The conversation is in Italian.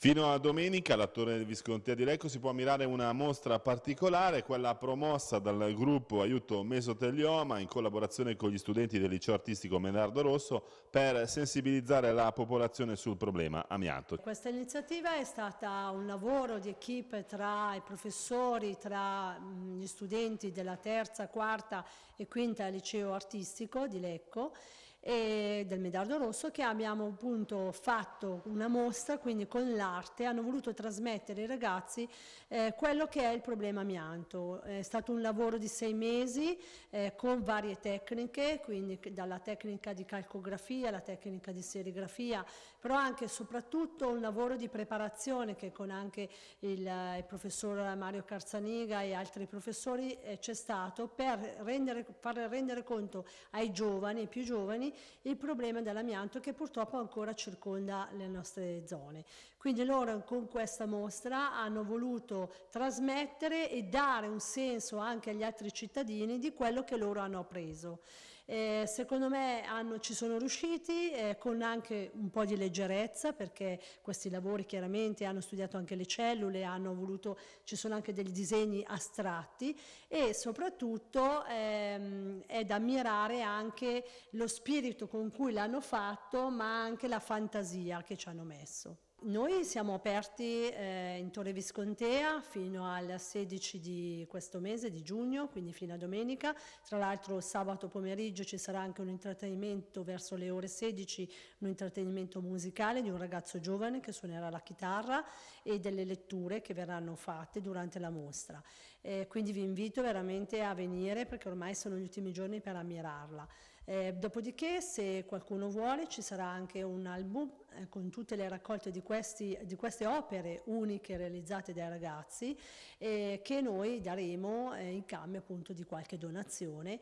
Fino a domenica la Torre del Visconti di Lecco si può ammirare una mostra particolare, quella promossa dal gruppo Aiuto Mesotelioma in collaborazione con gli studenti del liceo artistico Menardo Rosso per sensibilizzare la popolazione sul problema amianto. Questa iniziativa è stata un lavoro di equipe tra i professori, tra mm, gli studenti della terza, quarta e quinta liceo artistico di Lecco e del Medardo Rosso che abbiamo appunto fatto una mostra, quindi con l'arte hanno voluto trasmettere ai ragazzi eh, quello che è il problema amianto. È stato un lavoro di sei mesi eh, con varie tecniche, quindi dalla tecnica di calcografia alla tecnica di serigrafia, però anche e soprattutto un lavoro di preparazione che con anche il, il professor Mario Carzaniga e altri professori eh, c'è stato per rendere, far rendere conto ai giovani, ai più giovani, fuori il problema dell'amianto che purtroppo ancora circonda le nostre zone. Quindi loro con questa mostra hanno voluto trasmettere e dare un senso anche agli altri cittadini di quello che loro hanno appreso. Eh, secondo me hanno, ci sono riusciti eh, con anche un po' di leggerezza perché questi lavori chiaramente hanno studiato anche le cellule, voluto, ci sono anche dei disegni astratti e soprattutto ehm, è da ammirare anche lo spirito spirito con cui l'hanno fatto, ma anche la fantasia che ci hanno messo. Noi siamo aperti eh, in Torre Viscontea fino al 16 di questo mese, di giugno, quindi fino a domenica. Tra l'altro sabato pomeriggio ci sarà anche un intrattenimento verso le ore 16, un intrattenimento musicale di un ragazzo giovane che suonerà la chitarra e delle letture che verranno fatte durante la mostra. Eh, quindi vi invito veramente a venire perché ormai sono gli ultimi giorni per ammirarla. Eh, dopodiché, se qualcuno vuole, ci sarà anche un album eh, con tutte le raccolte di, questi, di, queste opere uniche realizzate dai ragazzi eh, che noi daremo eh, in cambio appunto di qualche donazione